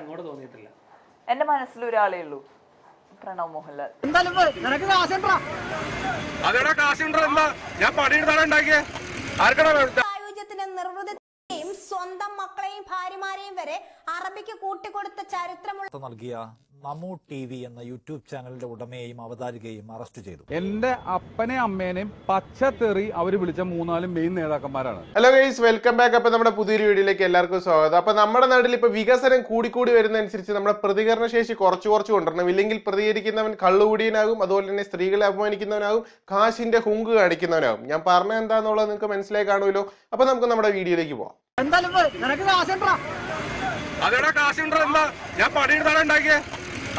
അങ്ങോട്ട് തോന്നിയിട്ടില്ല എന്റെ മനസ്സിൽ ഒരാളേ ഉള്ളൂ പ്രണവ് മോഹൻലാൽ എന്തായാലും ഞാൻ പണിയെടുത്താണ് ഭാര്യമാരെയും വരെ അറബിക്ക് കൂട്ടിക്കൊടുത്ത ചരിത്രമുള്ള നൽകിയ മമ്മു ടി വി എന്ന യൂട്യൂബ് ചാനലിന്റെ ഉടമയെയും അവതാരികയും അറസ്റ്റ് ചെയ്തു എന്റെ അപ്പനെ അമ്മേനെയും പച്ചത്തെറി അവർ വിളിച്ച മൂന്നാലും മെയിൻ നേതാക്കന്മാരാണ് ഹലോ ഗൈസ് വെൽക്കം ബാക്ക് അപ്പൊ നമ്മുടെ പുതിയൊരു വീഡിയോയിലേക്ക് എല്ലാവർക്കും സ്വാഗതം അപ്പൊ നമ്മുടെ നാട്ടിൽ ഇപ്പൊ വികസനം കൂടിക്കൂടി വരുന്നതനുസരിച്ച് നമ്മുടെ പ്രതികരണ ശേഷി കുറച്ച് കുറച്ച് കൊണ്ടുവരണം ഇല്ലെങ്കിൽ പ്രതികരിക്കുന്നവൻ കള്ളുകൂടിയനാകും അതുപോലെ തന്നെ സ്ത്രീകളെ അപമാനിക്കുന്നവനാകും കാശിന്റെ ഹുങ്ക് കാണിക്കുന്നവനാകും ഞാൻ പറഞ്ഞ എന്താന്നുള്ളത് നിങ്ങൾക്ക് മനസ്സിലായി കാണുമല്ലോ അപ്പൊ നമുക്ക് നമ്മുടെ വീഡിയോയിലേക്ക് പോവാം എന്തായാലും അതെടാ കാശുണ്ടോ എന്താ ഞാൻ പണിയെടുത്താണ് ഉണ്ടാക്കിയേ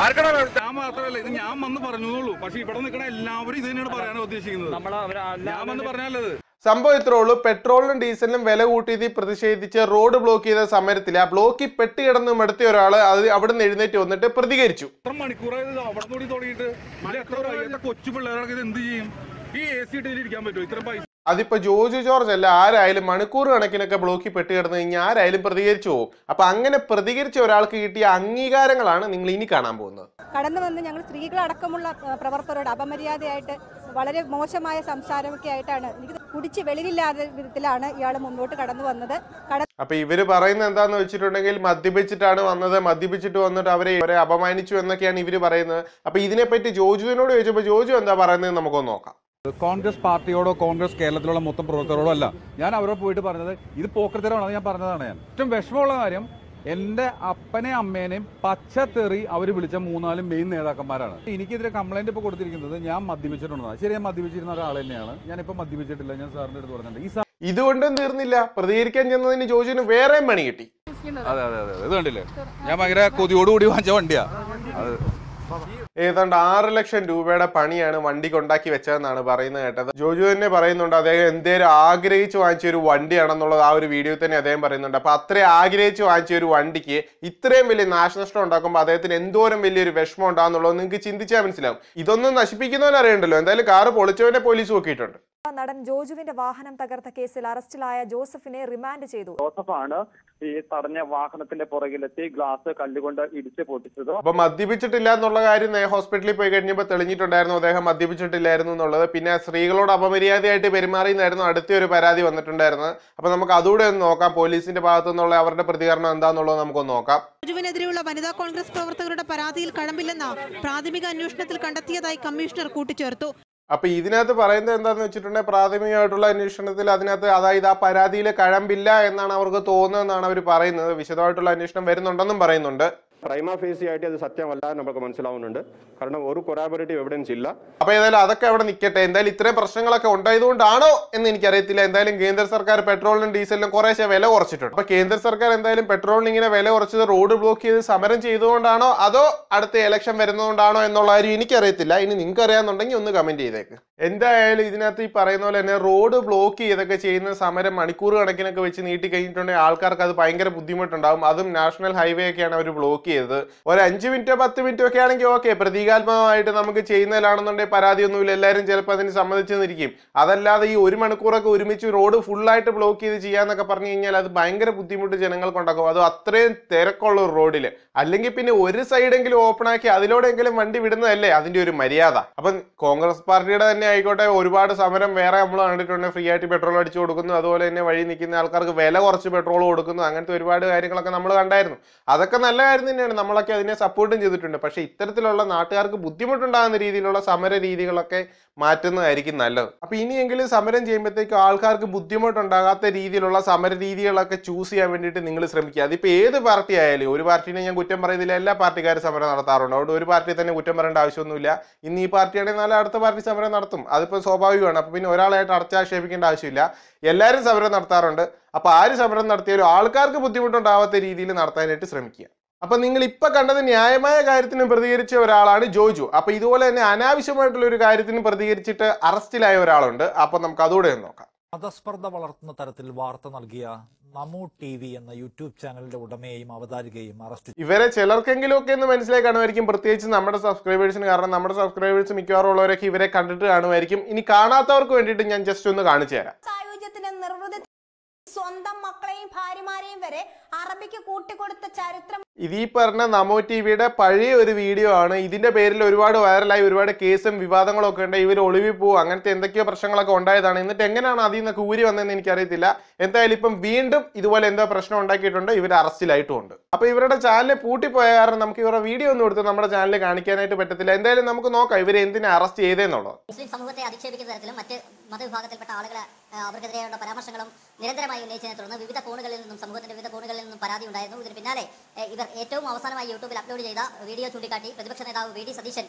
ആർക്കടാ ഞാൻ മാത്രമല്ല ഇത് ഞാൻ വന്ന് പറഞ്ഞോളൂ പക്ഷെ ഇവിടെ നിൽക്കണ എല്ലാവരും ഇത് തന്നെയാണ് പറയാനാണ് ഉദ്ദേശിക്കുന്നത് ഞാൻ വന്ന് പറഞ്ഞാലത് സംഭവം ഇത്രേ ഉള്ളൂ പെട്രോളിനും ഡീസലിനും വില കൂട്ടിയത് പ്രതിഷേധിച്ച് റോഡ് ബ്ലോക്ക് ചെയ്ത സമരത്തിൽ ആ ബ്ലോക്കിൽ പെട്ടുകിടന്ന് മെടുത്തിയ ഒരാൾ അത് അവിടെ നിന്ന് എഴുന്നേറ്റ് വന്നിട്ട് പ്രതികരിച്ചു കൊച്ചു പിള്ളേരൊക്കെ ഇത് എന്ത് ചെയ്യും ഈ എ സി ഇട്ടിരിക്കാൻ പറ്റുമോ ഇത്ര പൈസ അതിപ്പോ ജോജു ജോർജ് അല്ല ആരായാലും മണിക്കൂർ കണക്കിനൊക്കെ ബ്ലോക്കിൽ പെട്ട് കിടന്നു കഴിഞ്ഞാൽ ആരായാലും പ്രതികരിച്ചു പോകും അപ്പൊ അങ്ങനെ പ്രതികരിച്ച ഒരാൾക്ക് കിട്ടിയ അംഗീകാരങ്ങളാണ് നിങ്ങൾ ഇനി കാണാൻ പോകുന്നത് കടന്നു വന്ന് ഞങ്ങൾ സ്ത്രീകളടക്കമുള്ള പ്രവർത്തകരോട് അപമര്യാദയായിട്ട് വളരെ മോശമായ സംസാരമൊക്കെ ആയിട്ടാണ് എനിക്ക് കുടിച്ച് വെളിവില്ലാത്ത വിധത്തിലാണ് ഇയാൾ മുന്നോട്ട് കടന്നു വന്നത് അപ്പൊ ഇവര് പറയുന്നത് എന്താന്ന് വെച്ചിട്ടുണ്ടെങ്കിൽ മദ്യപിച്ചിട്ടാണ് വന്നത് മദ്യപിച്ചിട്ട് വന്നിട്ട് അവരെ അവരെ അപമാനിച്ചു എന്നൊക്കെയാണ് ഇവര് പറയുന്നത് അപ്പൊ ഇതിനെപ്പറ്റി ജോജുവിനോട് ചോദിച്ചപ്പോൾ ജോജു എന്താ പറയുന്നത് നമുക്കൊന്ന് നോക്കാം കോൺഗ്രസ് പാർട്ടിയോടോ കോൺഗ്രസ് കേരളത്തിലുള്ള മൊത്തം പ്രവർത്തകരോടോ അല്ല ഞാൻ അവരോട് പോയിട്ട് പറഞ്ഞത് ഇത് പോക്കൃത്തരമാണ് ഞാൻ പറഞ്ഞതാണ് ഞാൻ ഏറ്റവും വിഷമമുള്ള കാര്യം എൻ്റെ അപ്പനെ അമ്മേനെയും പച്ചത്തെറി അവർ വിളിച്ച മൂന്നാലും മെയിൻ നേതാക്കന്മാരാണ് എനിക്കെതിരെ കംപ്ലൈന്റ് ഇപ്പൊ കൊടുത്തിരിക്കുന്നത് ഞാൻ മദ്യപിച്ചിട്ടുണ്ടെന്നാണ് ശരി ഞാൻ മദ്യപിച്ചിരുന്ന ഒരാൾ തന്നെയാണ് ഞാൻ ഇപ്പൊ മദ്യപിച്ചിട്ടില്ല ഞാൻ സാറിന്റെ അടുത്ത് പറഞ്ഞിട്ടുണ്ട് ഈ ഇതുകൊണ്ടും തീർന്നില്ല പ്രതികരിക്കാൻ ചെന്നതിന് ജോജുവിന് വേറെ പണി കിട്ടി അതെ അതെ അതെ ഇത് കണ്ടില്ലേ ഞാൻ ഭയങ്കര കൊതിയോടുകൂടി വാങ്ങിച്ച വണ്ടിയാ അതെ ഏതാണ്ട് ആറ് ലക്ഷം രൂപയുടെ പണിയാണ് വണ്ടി കൊണ്ടാക്കി വെച്ചതെന്നാണ് പറയുന്നത് കേട്ടത് ജോജു തന്നെ പറയുന്നുണ്ട് അദ്ദേഹം എന്തേലും ആഗ്രഹിച്ചു വാങ്ങിച്ച ഒരു വണ്ടിയാണെന്നുള്ളത് ആ ഒരു വീഡിയോ തന്നെ അദ്ദേഹം പറയുന്നുണ്ട് അപ്പൊ അത്രയും ആഗ്രഹിച്ച് വാങ്ങിച്ച ഒരു വണ്ടിക്ക് ഇത്രയും വലിയ നാശനഷ്ടം ഉണ്ടാക്കുമ്പോൾ അദ്ദേഹത്തിന് എന്തോരം വലിയൊരു വിഷമം ഉണ്ടാകുന്നുള്ളത് നിങ്ങൾക്ക് ചിന്തിച്ചാൽ മനസ്സിലാവും ഇതൊന്നും നശിപ്പിക്കുന്നവനറിയണ്ടല്ലോ എന്തായാലും കാറ് പൊളിച്ചവനെ പോലീസ് നോക്കിയിട്ടുണ്ട് നടൻ ജോജുവിന്റെ വാഹനം തകർത്ത കേസിൽ അറസ്റ്റിലായ ജോസഫിനെ റിമാൻഡ് ചെയ്തു ജോസഫാണ് ഈ തടഞ്ഞ വാഹനത്തിന്റെ പുറകിലെത്തി ഗ്ലാസ് കല്ലുകൊണ്ട് ഇടിച്ച് പൊട്ടിച്ചത് അപ്പൊ മദ്യപിച്ചിട്ടില്ല എന്നുള്ള കാര്യം ഹോസ്പിറ്റലിൽ പോയി കഴിഞ്ഞപ്പോൾ തെളിഞ്ഞിട്ടുണ്ടായിരുന്നു അദ്ദേഹം മദ്യപിച്ചിട്ടില്ലായിരുന്നു എന്നുള്ളത് പിന്നെ സ്ത്രീകളോട് അപമര്യാദയായിട്ട് പെരുമാറിയെന്നായിരുന്നു അടുത്ത ഒരു പരാതി വന്നിട്ടുണ്ടായിരുന്നത് അപ്പൊ നമുക്ക് അതുകൂടെ ഒന്ന് നോക്കാം പോലീസിന്റെ ഭാഗത്തു നിന്നുള്ള അവരുടെ പ്രതികരണം എന്താന്നുള്ളത് നമുക്കൊന്ന് നോക്കാം ജോജുവിനെതിരെയുള്ള വനിതാ കോൺഗ്രസ് പ്രവർത്തകരുടെ പരാതിയിൽ കഴമ്പില്ലെന്ന പ്രാഥമിക അന്വേഷണത്തിൽ കണ്ടെത്തിയതായി കമ്മീഷണർ കൂട്ടിച്ചേർത്തു അപ്പൊ ഇതിനകത്ത് പറയുന്നത് എന്താന്ന് വെച്ചിട്ടുണ്ടെങ്കിൽ പ്രാഥമികമായിട്ടുള്ള അന്വേഷണത്തിൽ അതിനകത്ത് അതായത് ആ പരാതിയിൽ കഴമ്പില്ല എന്നാണ് അവർക്ക് തോന്നുന്നതെന്നാണ് അവർ പറയുന്നത് വിശദമായിട്ടുള്ള അന്വേഷണം വരുന്നുണ്ടെന്നും പറയുന്നുണ്ട് പ്രൈമ ഫേസി ആയിട്ട് അത് സത്യമല്ല നമുക്ക് മനസ്സിലാവുന്നുണ്ട് കാരണം ഒരു കൊറാബറേറ്റീവ് എവിഡൻസ് ഇല്ല അപ്പൊ ഏതായാലും അതൊക്കെ അവിടെ നിൽക്കട്ടെ എന്തായാലും ഇത്രയും പ്രശ്നങ്ങളൊക്കെ ഉണ്ടായതുകൊണ്ടാണോ എന്ന് എനിക്കറിയത്തില്ല എന്തായാലും കേന്ദ്ര സർക്കാർ പെട്രോളിനും ഡീസലിനും കുറേശ്ശെ വില കുറച്ചിട്ടുണ്ട് അപ്പൊ കേന്ദ്ര സർക്കാർ എന്തായാലും പെട്രോളിന് ഇങ്ങനെ വില കുറച്ചത് റോഡ് ബ്ലോക്ക് ചെയ്ത് സമരം ചെയ്തുകൊണ്ടാണോ അതോ അടുത്ത ഇലക്ഷൻ വരുന്നതുകൊണ്ടാണോ എന്നുള്ള കാര്യം എനിക്കറിയത്തില്ല ഇനി നിങ്ങൾക്ക് അറിയാമെന്നുണ്ടെങ്കിൽ ഒന്ന് കമന്റ് ചെയ്തേക്ക് എന്തായാലും ഇതിനകത്ത് ഈ പറയുന്ന പോലെ തന്നെ റോഡ് ബ്ലോക്ക് ചെയ്തൊക്കെ ചെയ്യുന്ന സമരം മണിക്കൂർ കണക്കിനൊക്കെ വെച്ച് നീട്ടി കഴിഞ്ഞിട്ടുണ്ടെങ്കിൽ ആൾക്കാർക്ക് അത് ഭയങ്കര ബുദ്ധിമുട്ടുണ്ടാകും അതും നാഷണൽ ഹൈവേ ഒക്കെയാണ് അവർ ബ്ലോക്ക് ചെയ്തത് ഒരു അഞ്ച് മിനിറ്റോ പത്ത് മിനിറ്റോ ഒക്കെ ആണെങ്കിൽ ഓക്കെ പ്രതീകാത്മകമായിട്ട് നമുക്ക് ചെയ്യുന്നതിലാണെന്നുണ്ടെങ്കിൽ പരാതിയൊന്നുമില്ല എല്ലാവരും ചിലപ്പോൾ അതിന് സമ്മതിച്ചു നിന്നിരിക്കും അതല്ലാതെ ഈ ഒരു മണിക്കൂറൊക്കെ ഒരുമിച്ച് റോഡ് ഫുള്ളായിട്ട് ബ്ലോക്ക് ചെയ്ത് ചെയ്യാന്നൊക്കെ പറഞ്ഞു കഴിഞ്ഞാൽ അത് ഭയങ്കര ബുദ്ധിമുട്ട് ജനങ്ങൾക്കുണ്ടാക്കും അത് അത്രയും തിരക്കുള്ള ഒരു റോഡിൽ അല്ലെങ്കിൽ പിന്നെ ഒരു സൈഡെങ്കിലും ഓപ്പൺ ആക്കി അതിലൂടെയെങ്കിലും വണ്ടി വിടുന്നതല്ലേ അതിന്റെ ഒരു മര്യാദ അപ്പം കോൺഗ്രസ് പാർട്ടിയുടെ തന്നെ തന്നെ ആയിക്കോട്ടെ ഒരുപാട് സമരം വേറെ നമ്മൾ കണ്ടിട്ടുണ്ട് ഫ്രീ ആയിട്ട് പെട്രോൾ അടിച്ചു കൊടുക്കുന്നു അതുപോലെ തന്നെ വഴി നിൽക്കുന്ന ആൾക്കാർക്ക് വില കുറച്ച് പെട്രോൾ കൊടുക്കുന്നു അങ്ങനത്തെ ഒരുപാട് കാര്യങ്ങളൊക്കെ നമ്മൾ കണ്ടായിരുന്നു അതൊക്കെ നല്ല കാര്യം തന്നെയാണ് നമ്മളൊക്കെ അതിനെ സപ്പോർട്ടും ചെയ്തിട്ടുണ്ട് പക്ഷെ ഇത്തരത്തിലുള്ള നാട്ടുകാർക്ക് ബുദ്ധിമുട്ടുണ്ടാകുന്ന രീതിയിലുള്ള സമര രീതികളൊക്കെ മാറ്റുന്നതായിരിക്കും നല്ലത് അപ്പൊ ഇനിയെങ്കിലും സമരം ചെയ്യുമ്പോഴത്തേക്കും ആൾക്കാർക്ക് ബുദ്ധിമുട്ടുണ്ടാകാത്ത രീതിയിലുള്ള സമര രീതികളൊക്കെ ചൂസ് ചെയ്യാൻ വേണ്ടിയിട്ട് നിങ്ങൾ ശ്രമിക്കുക അതിപ്പോ ഏത് പാർട്ടി ആയാലും ഒരു പാർട്ടിനെ ഞാൻ കുറ്റം പറയുന്നില്ല എല്ലാ പാർട്ടിക്കാരും സമരം നടത്താറുണ്ട് അതുകൊണ്ട് ഒരു പാർട്ടി തന്നെ കുറ്റം പറയേണ്ട ആവശ്യമൊന്നുമില്ല ഇന്ന് ഈ പാർട്ടിയാണെങ്കിൽ നാളെ അടുത്ത പാർട്ടി സമരം നടത്തും നടത്തും അതിപ്പോൾ സ്വാഭാവികമാണ് അപ്പം പിന്നെ ഒരാളായിട്ട് അടച്ചാക്ഷേപിക്കേണ്ട ആവശ്യമില്ല എല്ലാവരും സമരം നടത്താറുണ്ട് അപ്പോൾ ആര് സമരം നടത്തിയാലും ആൾക്കാർക്ക് ബുദ്ധിമുട്ടുണ്ടാവാത്ത രീതിയിൽ നടത്താനായിട്ട് ശ്രമിക്കുക അപ്പം നിങ്ങൾ ഇപ്പം കണ്ടത് ന്യായമായ കാര്യത്തിന് പ്രതികരിച്ച ഒരാളാണ് ജോജു അപ്പം ഇതുപോലെ തന്നെ അനാവശ്യമായിട്ടുള്ള ഒരു കാര്യത്തിന് പ്രതികരിച്ചിട്ട് അറസ്റ്റിലായ ഒരാളുണ്ട് അപ്പം നമുക്ക് അതുകൂടെ നോക്കാം മതസ്പർദ്ധ വളർത്തുന്ന തരത്തിൽ വാർത്ത നൽകിയ നമു ടി വി എന്ന യൂട്യൂബ് ചാനലിന്റെ ഉടമയെയും അവതാരികയും അറസ്റ്റ് ഇവരെ ചിലർക്കെങ്കിലും ഒക്കെ ഒന്ന് മനസ്സിലായി കാണുമായിരിക്കും പ്രത്യേകിച്ച് നമ്മുടെ സബ്സ്ക്രൈബേഴ്സിന് കാരണം നമ്മുടെ സബ്സ്ക്രൈബേഴ്സ് മിക്കവാറും ഉള്ളവരൊക്കെ ഇവരെ കണ്ടിട്ട് കാണുമായിരിക്കും ഇനി കാണാത്തവർക്ക് വേണ്ടിയിട്ട് ഞാൻ ജസ്റ്റ് ഒന്ന് കാണിച്ചു തരാം സ്വന്തം മക്കളെയും ഭാര്യമാരെയും വരെ അറബിക്ക് കൂട്ടിക്കൊടുത്ത ചരിത്രം ഇതീ പറഞ്ഞ നമോ ടി വിയുടെ പഴയ ഒരു വീഡിയോ ആണ് ഇതിന്റെ പേരിൽ ഒരുപാട് വൈറലായി ഒരുപാട് കേസും വിവാദങ്ങളൊക്കെ ഉണ്ട് ഇവർ ഒളിവി പോകും അങ്ങനത്തെ എന്തൊക്കെയോ പ്രശ്നങ്ങളൊക്കെ ഉണ്ടായതാണ് എന്നിട്ട് എങ്ങനെയാണ് അതിൽ നിന്ന് കൂരി വന്നതെന്ന് എനിക്കറിയത്തില്ല എന്തായാലും ഇപ്പം വീണ്ടും ഇതുപോലെ എന്തോ പ്രശ്നം ഉണ്ടാക്കിയിട്ടുണ്ട് ഇവർ അറസ്റ്റിലായിട്ടുണ്ട് അപ്പൊ അപ്പോൾ ഇവരുടെ ചാനൽ പൂട്ടിപ്പോയ കാരണം നമുക്ക് ഇവരുടെ വീഡിയോ ഒന്നും എടുത്ത് നമ്മുടെ ചാനലിൽ കാണിക്കാനായിട്ട് പറ്റത്തില്ല എന്തായാലും നമുക്ക് നോക്കാം ഇവരെ എന്തിനെ അറസ്റ്റ് ചെയ്തെന്നുള്ളത് സമൂഹത്തെ അധിക്ഷേപിക്കുന്ന തരത്തിലും മറ്റ് മതവിഭാഗത്തിൽപ്പെട്ട ആളുകളെ അവർക്കെതിരെയുള്ള പരാമർശങ്ങളും നിരന്തരമായി ഉന്നയിച്ചതിനെ തുടർന്ന് വിവിധ കോണുകളിൽ നിന്നും സമൂഹത്തിന്റെ വിവിധ കോണുകളിൽ നിന്നും പരാതി ഉണ്ടായിരുന്നു ഇതിന് പിന്നാലെ ഇവർ ഏറ്റവും അവസാനമായി യൂട്യൂബിൽ അപ്ലോഡ് ചെയ്ത വീഡിയോ ചൂണ്ടിക്കാട്ടി പ്രതിപക്ഷ നേതാവ് V D Satheesan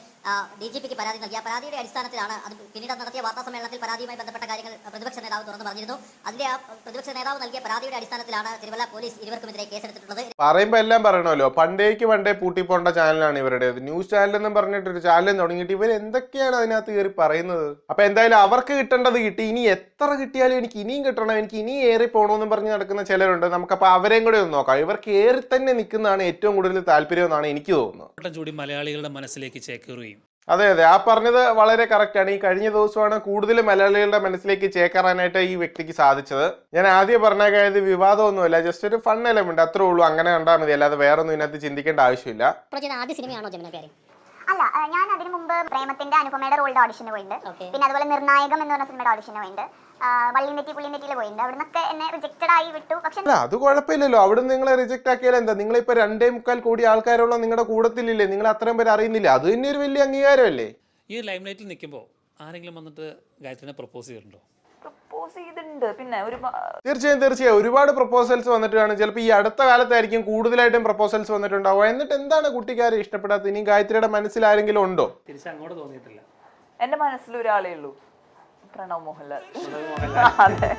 D G പിക്ക് പരാതി നൽകിയ പരാതിയുടെ അടിസ്ഥാനത്തിലാണ് അത് പിന്നീട് നടത്തിയ വാർത്താ സമ്മേളനത്തിൽ പരാതിയുമായി ബന്ധപ്പെട്ട കാര്യങ്ങൾ പ്രതിപക്ഷ നേതാവ് തുറന്നു പറഞ്ഞിരുന്നു അതിന്റെ ആ പ്രതിപക്ഷ നേതാവ് നൽകിയ പരാതിയുടെ അടിസ്ഥാനത്തിലാണ് തിരുവല്ല പോലീസ് ഇരുവർക്കുമെതിരെ കേസെടുത്തിട്ടുള്ളത് പറയുമ്പോൾ എല്ലാം പറയണമല്ലോ പണ്ടേക്ക് പണ്ടേ പൂട്ടിപ്പോണ്ട ചാനലാണ് ഇവരുടെ ന്യൂസ് ചാനൽ എന്നും പറഞ്ഞിട്ട് ഒരു ചാനൽ തുടങ്ങിയിട്ട് ഇവർ എന്തൊക്കെയാണ് അതിനകത്ത് കയറി പറയുന്നത് അപ്പൊ എന്തായാലും അവർക്ക് കിട്ടേണ്ടത് കിട്ടി ഇനി എത്ര കിട്ടിയാലും എനിക്ക് ഇനിയും കിട്ടണം എനിക്ക് ഇനി ഏറി പോകണമെന്നും പറഞ്ഞ് നടക്കുന്ന ചിലരുണ്ട് നമുക്കപ്പോൾ അവരെയും കൂടെ ഒന്ന് നോക്കാം ഇവർ ഏറി തന്നെ നിൽക്കുന്നതാണ് ഏറ്റവും കൂടുതൽ താല്പര്യമെന്നാണ് എനിക്ക് തോന്നുന്നത് മലയാളികളുടെ മനസ്സിലേക്ക് ചേക്കേറുകയും അതെ അതെ ആ പറഞ്ഞത് വളരെ കറക്റ്റാണ് ഈ കഴിഞ്ഞ ദിവസമാണ് കൂടുതൽ മലയാളികളുടെ മനസ്സിലേക്ക് ചേക്കേറാനായിട്ട് ഈ വ്യക്തിക്ക് സാധിച്ചത് ഞാൻ ആദ്യം പറഞ്ഞ കാര്യം വിവാദമൊന്നുമില്ല ജസ്റ്റ് ഒരു ഫൺ എലമെന്റ് അത്രേ ഉള്ളൂ അങ്ങനെ കണ്ടാൽ മതി അല്ലാതെ ഒന്നും ഇതിനകത്ത് ചിന്തിക്കേണ്ട ആവശ്യമില്ല ആദ്യ സിനിമയാണോ അല്ല ഞാൻ അതിനു മുമ്പ് പ്രേമത്തിന്റെ അനുപമയുടെ റോളിന്റെ ഓഡിഷന് പോയിട്ടുണ്ട് പിന്നെ അതുപോലെ നിർണായകം എന്ന് പറഞ്ഞ സിനിമയുടെ ഓഡിഷന് പോയിട്ടുണ്ട് വള്ളിനെറ്റി പുള്ളിനെറ്റിയിൽ പോയിട്ടുണ്ട് അവിടുന്നൊക്കെ എന്നെ റിജക്റ്റഡ് ആയി വിട്ടു പക്ഷെ അത് കുഴപ്പമില്ലല്ലോ അവിടെ നിങ്ങളെ റിജക്ട് ആക്കിയാൽ എന്താ നിങ്ങളിപ്പോ രണ്ടേ മുക്കാൽ കോടി ആൾക്കാരുള്ള നിങ്ങളുടെ കൂടത്തിലില്ലേ നിങ്ങൾ അത്രയും പേര് അറിയുന്നില്ല അത് തന്നെ ഒരു വലിയ അംഗീകാരമല്ലേ ഈ ലൈംലൈറ്റിൽ നിൽക്കുമ്പോൾ ആരെങ്കിലും വന്നിട്ട് ഗായത്രിനെ പ്രപ്പോസ് ചെയ്തിട്ടുണ്ടോ പ്രപ്പോസ് ചെയ്തിട്ടുണ്ട് പിന്നെ ഒരു തീർച്ചയായും തീർച്ചയായും ഒരുപാട് പ്രപ്പോസൽസ് വന്നിട്ടാണ് ചിലപ്പോൾ ഈ അടുത്ത കാലത്തായിരിക്കും കൂടുതലായിട്ടും പ്രപ്പോസൽസ് വന്നിട്ടുണ്ടാവുക എന്നിട്ട് എന്താണ് കുട്ടിക്കാരെ ഇഷ്ടപ്പെടാത്ത ഇനി ഗായത്രിയുടെ മനസ്സിൽ ആരെങ്കിലും ഉണ്ടോ അങ്ങോട്ട് തോന്നിയിട്ടില്ല എന്റെ മനസ്സിൽ ഒരാളേ ഉള്ളൂ പ്രണവ് മോഹൻലാൽ അതെ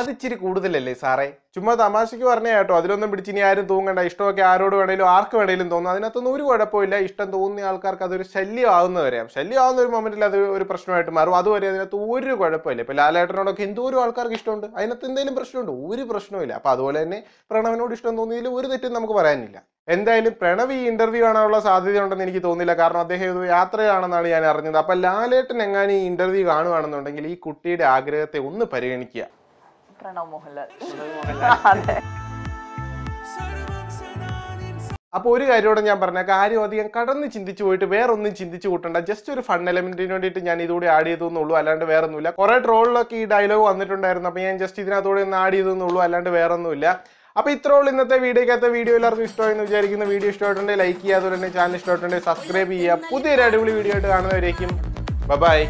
അത് ഇച്ചിരി കൂടുതലല്ലേ സാറേ ചുമ്മാ തമാശയ്ക്ക് പറഞ്ഞ കേട്ടോ അതിലൊന്നും ഇനി ആരും തൂങ്ങണ്ട ഇഷ്ടമൊക്കെ ആരോട് വേണേലും ആർക്ക് വേണേലും തോന്നും അതിനകത്തൊന്നും ഒരു കുഴപ്പമില്ല ഇഷ്ടം തോന്നിയ ആൾക്കാർക്ക് അതൊരു ശല്യമാവുന്നവരെയാം ശല്യമാവുന്ന ഒരു മൊമെന്റിൽ അത് ഒരു പ്രശ്നമായിട്ട് മാറും അതുവരെ അതിനകത്ത് ഒരു കുഴപ്പമില്ല ഇപ്പൊ ലാലേട്ടനോടൊക്കെ എന്തോരം ആൾക്കാർക്ക് ഇഷ്ടമുണ്ട് അതിനകത്ത് എന്തെങ്കിലും പ്രശ്നമുണ്ട് ഒരു പ്രശ്നമില്ല അപ്പൊ അതുപോലെ തന്നെ പ്രണവനോട് ഇഷ്ടം തോന്നിയതിൽ ഒരു തെറ്റും നമുക്ക് പറയാനില്ല എന്തായാലും പ്രണവ് ഈ ഇന്റർവ്യൂ കാണാനുള്ള സാധ്യത ഉണ്ടെന്ന് എനിക്ക് തോന്നില്ല കാരണം അദ്ദേഹം ഒരു യാത്രയാണെന്നാണ് ഞാൻ അറിഞ്ഞത് അപ്പൊ ലാലേട്ടൻ എങ്ങാനും ഈ ഇന്റർവ്യൂ കാണുകയാണെന്നുണ്ടെങ്കിൽ ഈ കുട്ടിയുടെ ആഗ്രഹത്തെ ഒന്ന് പരിഗണിക്കുക പ്രണവ് മോഹൻലാൽ അതെ അപ്പോൾ ഒരു കാര്യം ഞാൻ പറഞ്ഞ കാര്യം അധികം കടന്ന് ചിന്തിച്ചു പോയിട്ട് വേറൊന്നും ചിന്തിച്ചു കൂട്ടണ്ട ജസ്റ്റ് ഒരു ഫൺ എലമെന്റിന് വേണ്ടിയിട്ട് ഞാൻ ഇതുകൂടി ആഡ് ചെയ്തെന്നുള്ളൂ അല്ലാണ്ട് വേറെ ഒന്നുമില്ല കുറേ ട്രോളിലൊക്കെ ഈ ഡയലോഗ് വന്നിട്ടുണ്ടായിരുന്നു അപ്പോൾ ഞാൻ ജസ്റ്റ് ഇതിനകത്തോടെ ഒന്ന് ആഡ് ചെയ്തെന്നുള്ളൂ അല്ലാണ്ട് വേറെ ഒന്നുമില്ല അപ്പോൾ ഇത്രേ ഉള്ളൂ ഇന്നത്തെ വീഡിയോക്കകത്ത് വീഡിയോ എല്ലാവർക്കും ഇഷ്ടമായെന്ന് വിചാരിക്കുന്ന വീഡിയോ ഇഷ്ടമായിട്ടുണ്ടെങ്കിൽ ലൈക്ക് ചെയ്യുക അതുപോലെ തന്നെ ചാനൽ ഇഷ്ടമായിട്ടുണ്ടെങ്കിൽ സബ്സ്ക്രൈബ് ചെയ്യുക പുതിയൊരു അടിപൊളി വീഡിയോ ആയിട്ട് കാണുന്നവരേക്കും ബൈ